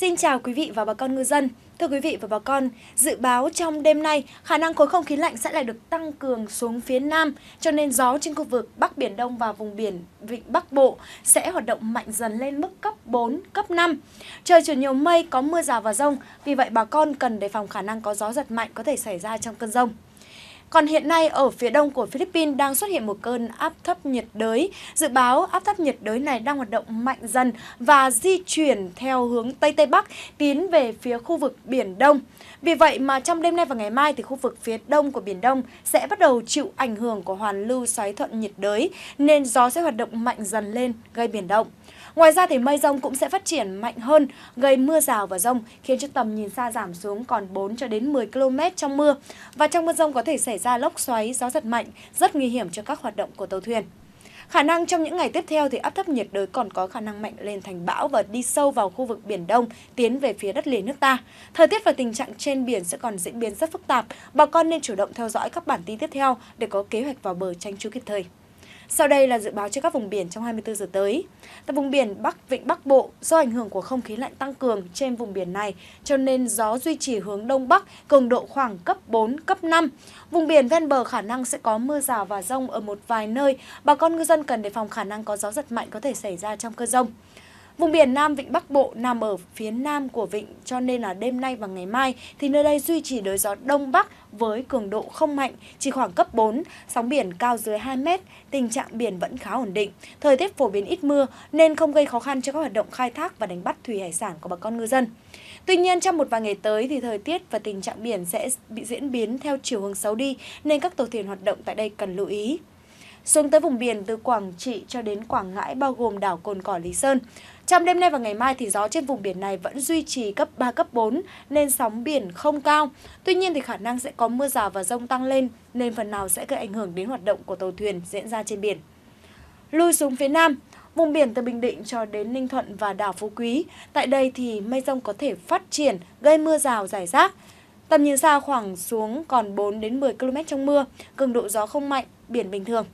Xin chào quý vị và bà con ngư dân. Thưa quý vị và bà con, dự báo trong đêm nay, khả năng khối không khí lạnh sẽ lại được tăng cường xuống phía Nam, cho nên gió trên khu vực Bắc Biển Đông và vùng biển Vịnh Bắc Bộ sẽ hoạt động mạnh dần lên mức cấp 4, cấp 5. Trời chuyển nhiều mây, có mưa rào và rông, vì vậy bà con cần đề phòng khả năng có gió giật mạnh có thể xảy ra trong cơn rông. Còn hiện nay ở phía đông của Philippines đang xuất hiện một cơn áp thấp nhiệt đới. Dự báo áp thấp nhiệt đới này đang hoạt động mạnh dần và di chuyển theo hướng Tây Tây Bắc tiến về phía khu vực Biển Đông. Vì vậy mà trong đêm nay và ngày mai thì khu vực phía đông của Biển Đông sẽ bắt đầu chịu ảnh hưởng của hoàn lưu xoáy thuận nhiệt đới nên gió sẽ hoạt động mạnh dần lên gây biển động. Ngoài ra thì mây rông cũng sẽ phát triển mạnh hơn, gây mưa rào và rông khiến cho tầm nhìn xa giảm xuống còn 4 cho đến 10 km trong mưa. Và trong mưa rông có thể xảy ra lốc xoáy, gió giật mạnh, rất nguy hiểm cho các hoạt động của tàu thuyền. Khả năng trong những ngày tiếp theo thì áp thấp nhiệt đới còn có khả năng mạnh lên thành bão và đi sâu vào khu vực Biển Đông, tiến về phía đất liền nước ta. Thời tiết và tình trạng trên biển sẽ còn diễn biến rất phức tạp, bà con nên chủ động theo dõi các bản tin tiếp theo để có kế hoạch vào bờ tranh trú kịp thời. Sau đây là dự báo cho các vùng biển trong 24 giờ tới. Tại vùng biển Bắc Vịnh Bắc Bộ, do ảnh hưởng của không khí lạnh tăng cường trên vùng biển này, cho nên gió duy trì hướng Đông Bắc, cường độ khoảng cấp 4, cấp 5. Vùng biển ven bờ khả năng sẽ có mưa rào và rông ở một vài nơi. Bà con ngư dân cần đề phòng khả năng có gió giật mạnh có thể xảy ra trong cơn rông. Vùng biển Nam Vịnh Bắc Bộ nằm ở phía nam của vịnh cho nên là đêm nay và ngày mai thì nơi đây duy trì đới gió Đông Bắc với cường độ không mạnh, chỉ khoảng cấp 4, sóng biển cao dưới 2 mét, tình trạng biển vẫn khá ổn định. Thời tiết phổ biến ít mưa nên không gây khó khăn cho các hoạt động khai thác và đánh bắt thủy hải sản của bà con ngư dân. Tuy nhiên trong một vài ngày tới thì thời tiết và tình trạng biển sẽ bị diễn biến theo chiều hướng xấu đi nên các tàu thuyền hoạt động tại đây cần lưu ý xuống tới vùng biển từ Quảng Trị cho đến Quảng Ngãi bao gồm đảo Cồn Cỏ Lý Sơn. Trong đêm nay và ngày mai thì gió trên vùng biển này vẫn duy trì cấp 3, cấp 4 nên sóng biển không cao. Tuy nhiên thì khả năng sẽ có mưa rào và rông tăng lên nên phần nào sẽ gây ảnh hưởng đến hoạt động của tàu thuyền diễn ra trên biển. Lui xuống phía Nam, Vùng biển từ Bình Định cho đến Ninh Thuận và đảo Phú Quý, tại đây thì mây rông có thể phát triển, gây mưa rào rải rác. Tầm nhìn xa khoảng xuống còn 4 đến 10 km trong mưa, cường độ gió không mạnh, biển bình thường.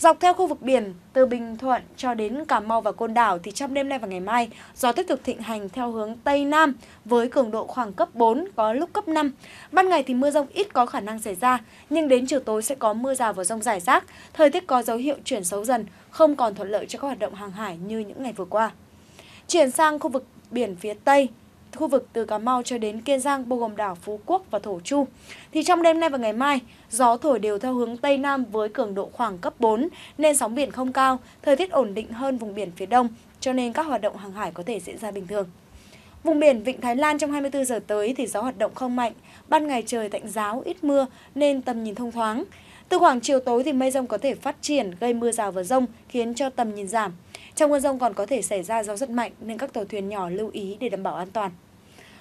Dọc theo khu vực biển, từ Bình Thuận cho đến Cà Mau và Côn Đảo thì trong đêm nay và ngày mai, gió tiếp tục thịnh hành theo hướng Tây Nam với cường độ khoảng cấp 4, có lúc cấp 5. Ban ngày thì mưa rông ít có khả năng xảy ra, nhưng đến chiều tối sẽ có mưa rào và rông rải rác. Thời tiết có dấu hiệu chuyển xấu dần, không còn thuận lợi cho các hoạt động hàng hải như những ngày vừa qua. Chuyển sang khu vực biển phía Tây, khu vực từ Cà Mau cho đến Kiên Giang bao gồm đảo Phú Quốc và Thổ Chu. Thì trong đêm nay và ngày mai, gió thổi đều theo hướng Tây Nam với cường độ khoảng cấp 4 nên sóng biển không cao, thời tiết ổn định hơn vùng biển phía Đông cho nên các hoạt động hàng hải có thể diễn ra bình thường. Vùng biển Vịnh Thái Lan trong 24 giờ tới thì gió hoạt động không mạnh, ban ngày trời tạnh giáo, ít mưa nên tầm nhìn thông thoáng. Từ khoảng chiều tối thì mây rông có thể phát triển gây mưa rào và rông khiến cho tầm nhìn giảm. Trong mưa rông còn có thể xảy ra gió rất mạnh nên các tàu thuyền nhỏ lưu ý để đảm bảo an toàn.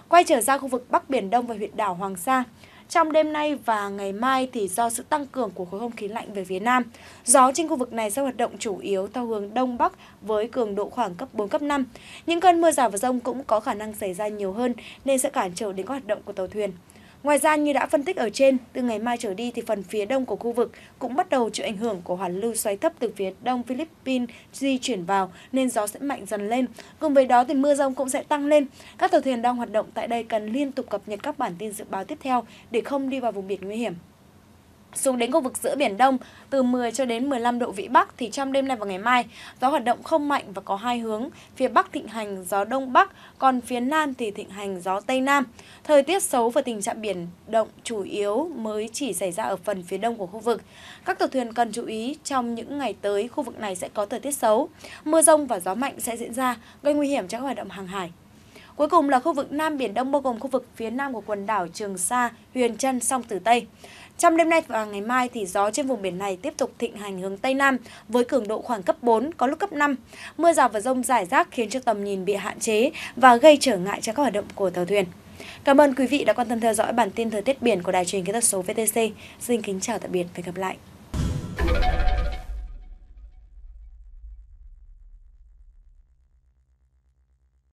Quay trở ra khu vực Bắc Biển Đông và huyện đảo Hoàng Sa, trong đêm nay và ngày mai thì do sự tăng cường của khối không khí lạnh về phía Nam, gió trên khu vực này sẽ hoạt động chủ yếu theo hướng Đông Bắc với cường độ khoảng cấp 4, cấp 5. Những cơn mưa rào và rông cũng có khả năng xảy ra nhiều hơn nên sẽ cản trở đến các hoạt động của tàu thuyền. Ngoài ra như đã phân tích ở trên, từ ngày mai trở đi thì phần phía đông của khu vực cũng bắt đầu chịu ảnh hưởng của hoàn lưu xoáy thấp từ phía đông Philippines di chuyển vào nên gió sẽ mạnh dần lên. Cùng với đó thì mưa rông cũng sẽ tăng lên. Các tàu thuyền đang hoạt động tại đây cần liên tục cập nhật các bản tin dự báo tiếp theo để không đi vào vùng biển nguy hiểm xuống đến khu vực giữa Biển Đông từ 10 cho đến 15 độ Vĩ Bắc thì trong đêm nay và ngày mai gió hoạt động không mạnh và có hai hướng, phía Bắc thịnh hành gió Đông Bắc, còn phía Nam thì thịnh hành gió Tây Nam. Thời tiết xấu và tình trạng biển động chủ yếu mới chỉ xảy ra ở phần phía Đông của khu vực. Các tàu thuyền cần chú ý trong những ngày tới khu vực này sẽ có thời tiết xấu, mưa rông và gió mạnh sẽ diễn ra gây nguy hiểm cho các hoạt động hàng hải. Cuối cùng là khu vực Nam Biển Đông bao gồm khu vực phía nam của quần đảo Trường Sa, Huyền Trân, Song Tử Tây. Trong đêm nay và ngày mai thì gió trên vùng biển này tiếp tục thịnh hành hướng Tây Nam với cường độ khoảng cấp 4, có lúc cấp 5. Mưa rào và rông rải rác khiến cho tầm nhìn bị hạn chế và gây trở ngại cho các hoạt động của tàu thuyền. Cảm ơn quý vị đã quan tâm theo dõi bản tin thời tiết biển của Đài truyền kỹ thuật số VTC. Xin kính chào tạm biệt và gặp lại.